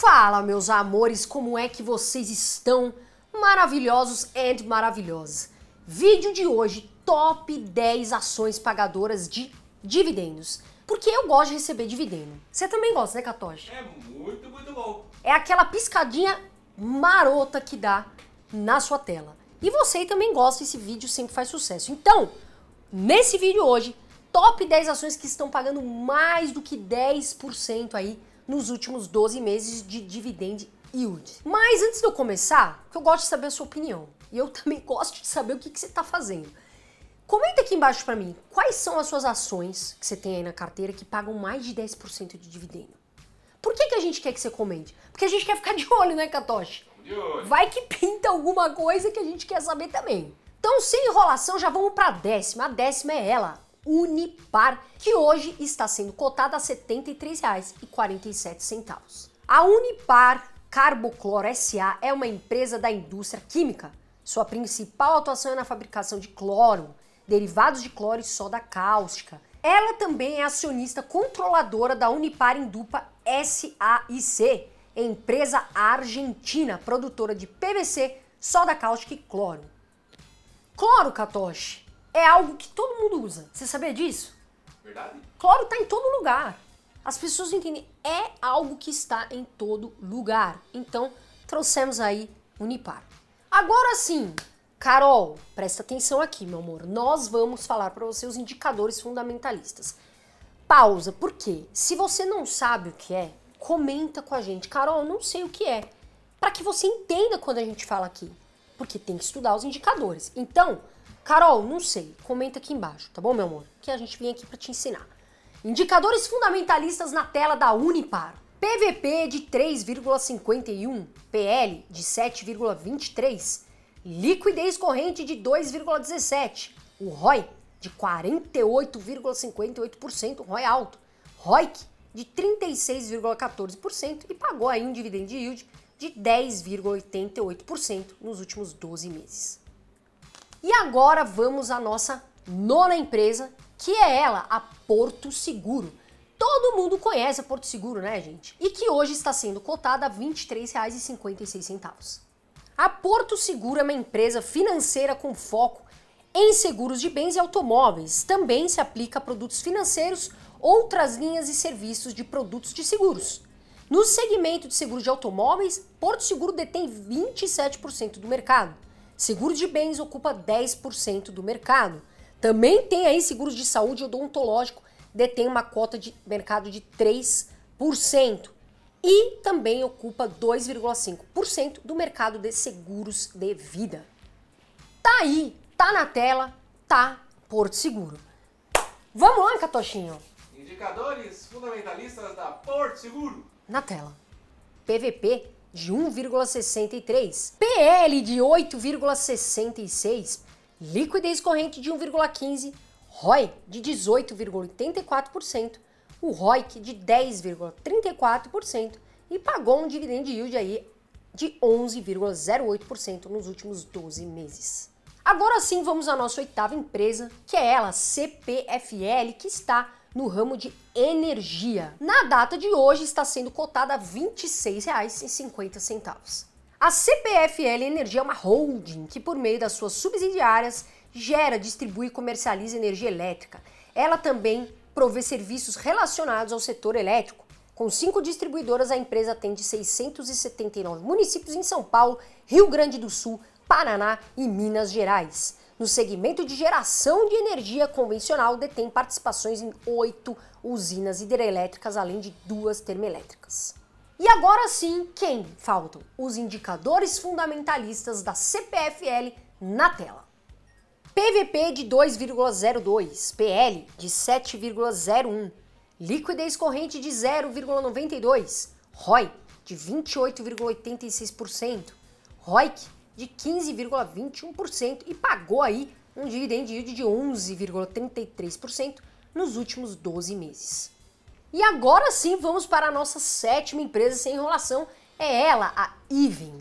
Fala, meus amores, como é que vocês estão? Maravilhosos and maravilhosas. Vídeo de hoje, top 10 ações pagadoras de dividendos. Porque eu gosto de receber dividendo. Você também gosta, né, Catoche? É muito, muito bom. É aquela piscadinha marota que dá na sua tela. E você também gosta, esse vídeo sempre faz sucesso. Então, nesse vídeo hoje, top 10 ações que estão pagando mais do que 10% aí nos últimos 12 meses de dividend yield. Mas antes de eu começar, eu gosto de saber a sua opinião. E eu também gosto de saber o que, que você está fazendo. Comenta aqui embaixo para mim quais são as suas ações que você tem aí na carteira que pagam mais de 10% de dividendo. Por que, que a gente quer que você comente? Porque a gente quer ficar de olho, né, Katoshi? De olho. Vai que pinta alguma coisa que a gente quer saber também. Então, sem enrolação, já vamos para a décima. A décima é ela, Unipar, que hoje está sendo cotada a R$ 73,47. A Unipar Carbocloro SA é uma empresa da indústria química. Sua principal atuação é na fabricação de cloro, derivados de cloro e soda cáustica. Ela também é acionista controladora da Unipar Indupa SAIC, empresa argentina produtora de PVC, soda cáustica e cloro. Cloro, Katoshi, é algo que todo mundo usa. Você sabia disso? Verdade. Cloro está em todo lugar. As pessoas entendem, é algo que está em todo lugar. Então, trouxemos aí Unipar. Agora sim, Carol, presta atenção aqui, meu amor. Nós vamos falar para você os indicadores fundamentalistas. Pausa, porque se você não sabe o que é, comenta com a gente. Carol, não sei o que é. Para que você entenda quando a gente fala aqui. Porque tem que estudar os indicadores. Então, Carol, não sei, comenta aqui embaixo, tá bom, meu amor? Que a gente vem aqui para te ensinar. Indicadores fundamentalistas na tela da Unipar. PVP de 3,51, PL de 7,23, liquidez corrente de 2,17, o ROI de 48,58%, ROI alto, ROIC de 36,14% e pagou aí um dividend yield de 10,88% nos últimos 12 meses. E agora vamos à nossa nona empresa, que é ela, a Porto Seguro. Todo mundo conhece a Porto Seguro, né, gente? E que hoje está sendo cotada a R$ 23,56. A Porto Seguro é uma empresa financeira com foco em seguros de bens e automóveis. Também se aplica a produtos financeiros, outras linhas e serviços de produtos de seguros. No segmento de seguros de automóveis, Porto Seguro detém 27% do mercado. Seguro de bens ocupa 10% do mercado. Também tem aí seguros de saúde odontológico, detém uma cota de mercado de 3% e também ocupa 2,5% do mercado de seguros de vida. Tá aí, tá na tela, tá Porto Seguro. Vamos lá, Catochinho. Indicadores fundamentalistas da Porto Seguro. Na tela. PVP de 1,63, PL de 8,66, liquidez corrente de 1,15, ROI de 18,84%, o ROIC de 10,34% e pagou um dividend yield aí de 11,08% nos últimos 12 meses. Agora sim, vamos à nossa oitava empresa, que é ela, CPFL, que está no ramo de energia. Na data de hoje está sendo cotada a R$ 26,50. A CPFL Energia é uma holding que, por meio das suas subsidiárias, gera, distribui e comercializa energia elétrica. Ela também provê serviços relacionados ao setor elétrico. Com cinco distribuidoras, a empresa atende 679 municípios em São Paulo, Rio Grande do Sul, Paraná e Minas Gerais no segmento de geração de energia convencional, detém participações em oito usinas hidrelétricas, além de duas termoelétricas. E agora sim, quem faltam? Os indicadores fundamentalistas da CPFL na tela. PVP de 2,02, PL de 7,01, liquidez corrente de 0,92, ROI de 28,86%, ROIC de 15,21% e pagou aí um dividend yield de 11,33% nos últimos 12 meses. E agora sim vamos para a nossa sétima empresa sem enrolação, é ela, a Even,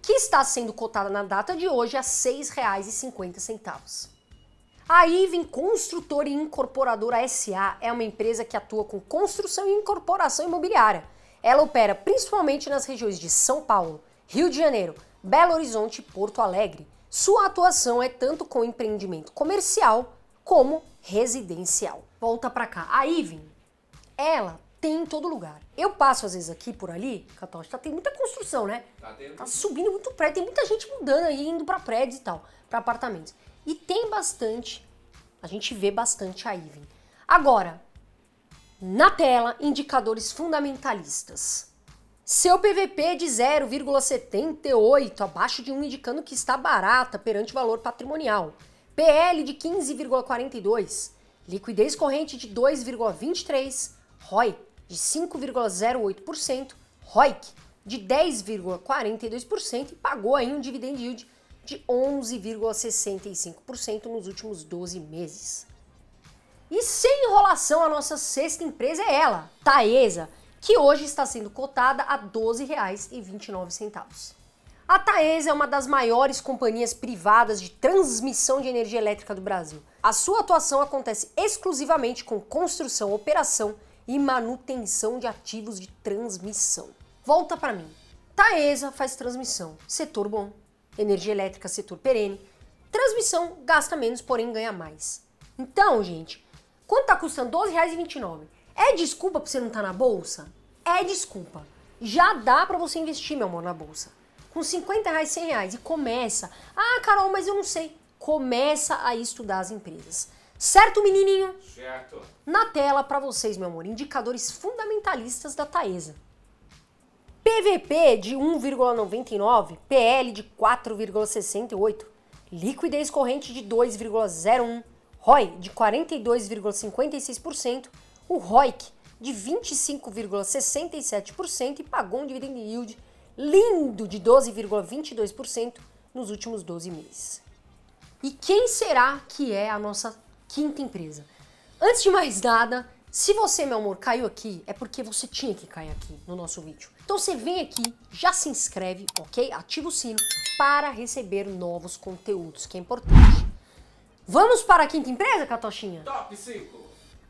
que está sendo cotada na data de hoje a R$ 6,50. A Iven Construtora e Incorporadora SA é uma empresa que atua com construção e incorporação imobiliária. Ela opera principalmente nas regiões de São Paulo, Rio de Janeiro, Belo Horizonte e Porto Alegre. Sua atuação é tanto com empreendimento comercial como residencial. Volta para cá. A Ivin, ela tem em todo lugar. Eu passo às vezes aqui por ali, Catoche, tá, tem muita construção, né? Tá, tá subindo muito prédio, tem muita gente mudando aí, indo para prédios e tal, para apartamentos. E tem bastante, a gente vê bastante a Ivin. Agora, na tela, indicadores fundamentalistas. Seu PVP é de 0,78, abaixo de 1 indicando que está barata perante o valor patrimonial. PL de 15,42, liquidez corrente de 2,23, ROI de 5,08%, ROIC de 10,42% e pagou aí um dividend yield de 11,65% nos últimos 12 meses. E sem enrolação, a nossa sexta empresa é ela, Taesa que hoje está sendo cotada a R$ 12,29. A Taesa é uma das maiores companhias privadas de transmissão de energia elétrica do Brasil. A sua atuação acontece exclusivamente com construção, operação e manutenção de ativos de transmissão. Volta para mim. Taesa faz transmissão, setor bom. Energia elétrica, setor perene. Transmissão gasta menos, porém ganha mais. Então, gente, quanto está custando R$ 12,29? É desculpa pra você não estar tá na bolsa? É desculpa. Já dá para você investir, meu amor, na bolsa. Com 50 reais, 100 reais. E começa. Ah, Carol, mas eu não sei. Começa a estudar as empresas. Certo, menininho? Certo. Na tela para vocês, meu amor, indicadores fundamentalistas da Taesa. PVP de 1,99, PL de 4,68, liquidez corrente de 2,01, ROI de 42,56%, o ROIC de 25,67% e pagou um dividend yield lindo de 12,22% nos últimos 12 meses. E quem será que é a nossa quinta empresa? Antes de mais nada, se você, meu amor, caiu aqui, é porque você tinha que cair aqui no nosso vídeo. Então você vem aqui, já se inscreve, ok? Ativa o sino para receber novos conteúdos, que é importante. Vamos para a quinta empresa, Catochinha? Top 5!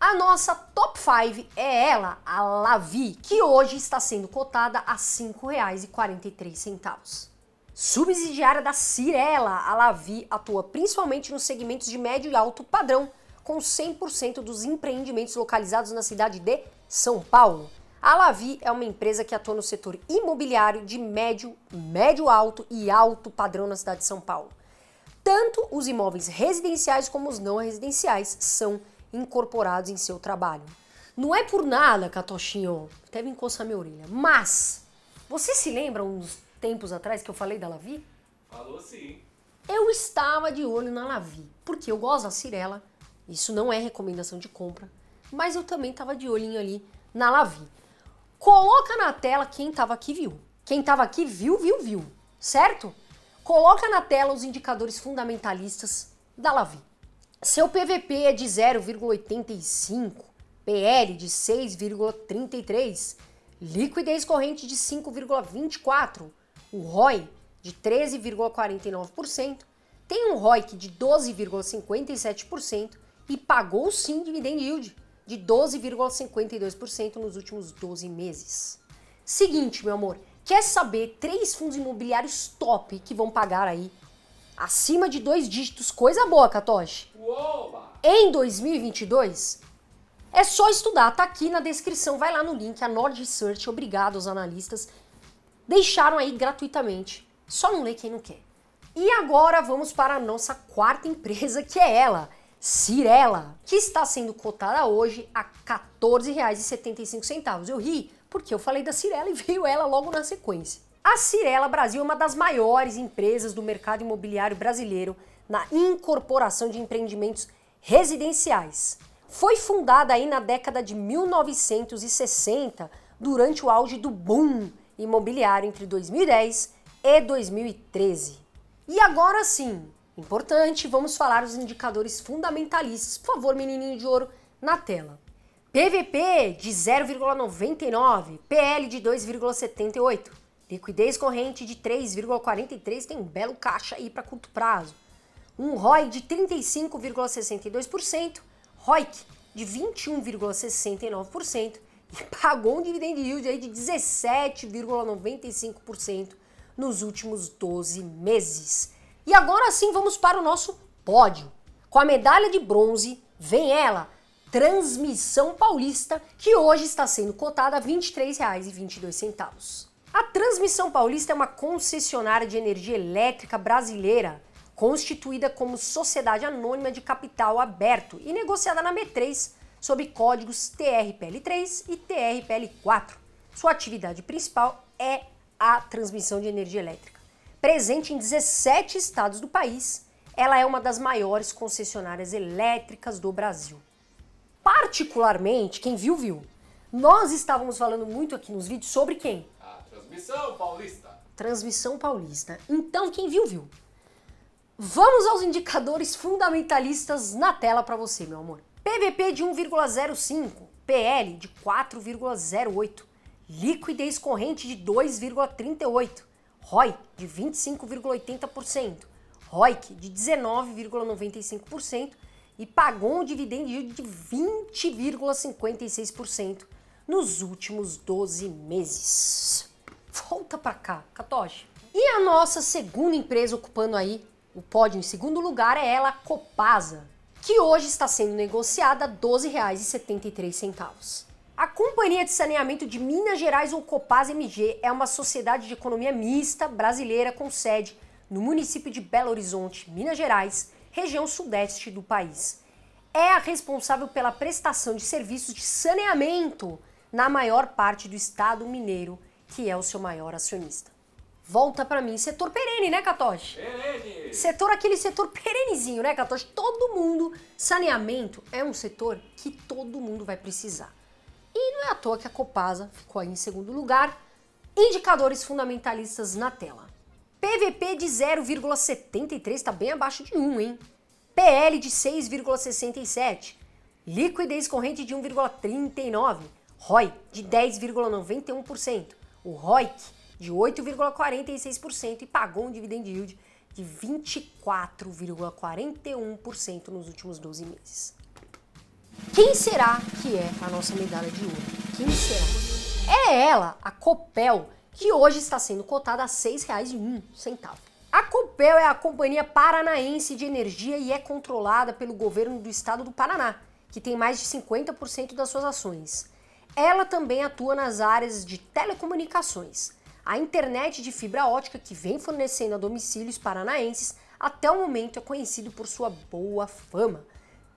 A nossa top 5 é ela, a Lavi, que hoje está sendo cotada a R$ 5,43. Subsidiária da Cirela, a Lavi atua principalmente nos segmentos de médio e alto padrão, com 100% dos empreendimentos localizados na cidade de São Paulo. A Lavi é uma empresa que atua no setor imobiliário de médio, médio alto e alto padrão na cidade de São Paulo. Tanto os imóveis residenciais como os não residenciais são incorporados em seu trabalho. Não é por nada, Catochinho, até me coçar minha orelha, mas você se lembra uns tempos atrás que eu falei da Lavi? Falou sim. Eu estava de olho na Lavi, porque eu gosto da Cirela, isso não é recomendação de compra, mas eu também estava de olhinho ali na Lavi. Coloca na tela quem estava aqui viu. Quem estava aqui viu, viu, viu, certo? Coloca na tela os indicadores fundamentalistas da Lavi. Seu PVP é de 0,85, PL de 6,33, liquidez corrente de 5,24, o ROI de 13,49%, tem um ROIC de 12,57% e pagou sim dividend yield de 12,52% nos últimos 12 meses. Seguinte, meu amor, quer saber três fundos imobiliários top que vão pagar aí Acima de dois dígitos, coisa boa, Katoshi. Em 2022, é só estudar, tá aqui na descrição, vai lá no link, a Nord Research, obrigado aos analistas, deixaram aí gratuitamente. Só não lê quem não quer. E agora vamos para a nossa quarta empresa, que é ela, Cirela, que está sendo cotada hoje a R$ 14,75. Eu ri porque eu falei da Cirela e veio ela logo na sequência. A Cirela Brasil é uma das maiores empresas do mercado imobiliário brasileiro na incorporação de empreendimentos residenciais. Foi fundada aí na década de 1960, durante o auge do boom imobiliário entre 2010 e 2013. E agora sim, importante, vamos falar os indicadores fundamentalistas. Por favor, menininho de ouro, na tela. PVP de 0,99, PL de 2,78. Liquidez corrente de 3,43 tem um belo caixa aí para curto prazo. Um ROI de 35,62%, ROIC de 21,69% e pagou um dividend yield aí de 17,95% nos últimos 12 meses. E agora sim vamos para o nosso pódio. Com a medalha de bronze vem ela, Transmissão Paulista, que hoje está sendo cotada a R$ 23,22. A Transmissão Paulista é uma concessionária de energia elétrica brasileira, constituída como sociedade anônima de capital aberto e negociada na B3 sob códigos TRPL3 e TRPL4. Sua atividade principal é a transmissão de energia elétrica. Presente em 17 estados do país, ela é uma das maiores concessionárias elétricas do Brasil. Particularmente, quem viu, viu. Nós estávamos falando muito aqui nos vídeos sobre quem? Transmissão paulista. Transmissão paulista. Então, quem viu, viu. Vamos aos indicadores fundamentalistas na tela para você, meu amor. PVP de 1,05, PL de 4,08, liquidez corrente de 2,38, ROI de 25,80%, ROIC de 19,95% e pagou um dividendo de 20,56% nos últimos 12 meses volta para cá, Catoche. E a nossa segunda empresa ocupando aí o pódio em segundo lugar é ela, a Copasa, que hoje está sendo negociada a R$ 12,73. A Companhia de Saneamento de Minas Gerais, ou Copasa MG, é uma sociedade de economia mista brasileira com sede no município de Belo Horizonte, Minas Gerais, região sudeste do país. É a responsável pela prestação de serviços de saneamento na maior parte do estado mineiro que é o seu maior acionista. Volta para mim, setor perene, né, Catoche? Perene! Setor aquele setor perenezinho, né, Catoche? Todo mundo, saneamento é um setor que todo mundo vai precisar. E não é à toa que a Copasa ficou aí em segundo lugar. Indicadores fundamentalistas na tela. PVP de 0,73, está bem abaixo de 1, hein? PL de 6,67, liquidez corrente de 1,39, ROI de 10,91%, o ROIC, de 8,46% e pagou um dividend yield de 24,41% nos últimos 12 meses. Quem será que é a nossa medalha de ouro? Quem será? É ela, a Copel, que hoje está sendo cotada a R$ 6,01. A Copel é a Companhia Paranaense de Energia e é controlada pelo governo do estado do Paraná, que tem mais de 50% das suas ações. Ela também atua nas áreas de telecomunicações, a internet de fibra ótica que vem fornecendo a domicílios paranaenses até o momento é conhecido por sua boa fama.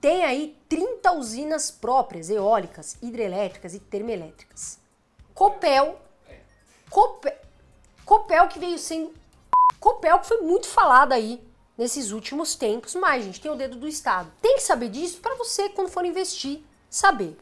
Tem aí 30 usinas próprias, eólicas, hidrelétricas e termoelétricas. Copel, Copel, Copel que veio sendo Copel que foi muito falada aí nesses últimos tempos, mas gente tem o dedo do Estado. Tem que saber disso para você quando for investir, saber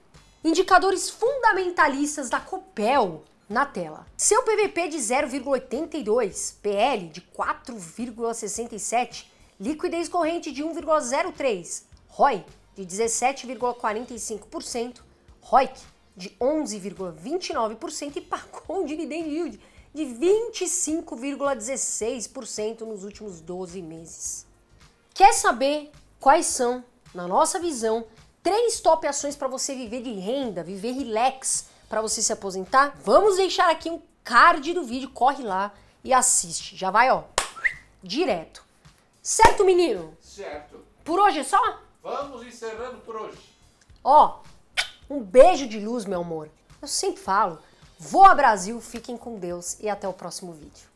indicadores fundamentalistas da Copel na tela. Seu PVP de 0,82, PL de 4,67, liquidez corrente de 1,03, ROI de 17,45%, ROIC de 11,29% e pagou um dividend yield de 25,16% nos últimos 12 meses. Quer saber quais são, na nossa visão, Três top ações para você viver de renda, viver relax para você se aposentar. Vamos deixar aqui um card do vídeo, corre lá e assiste. Já vai, ó, direto. Certo, menino? Certo. Por hoje é só? Vamos encerrando por hoje. Ó, um beijo de luz, meu amor. Eu sempre falo. Voa Brasil, fiquem com Deus e até o próximo vídeo.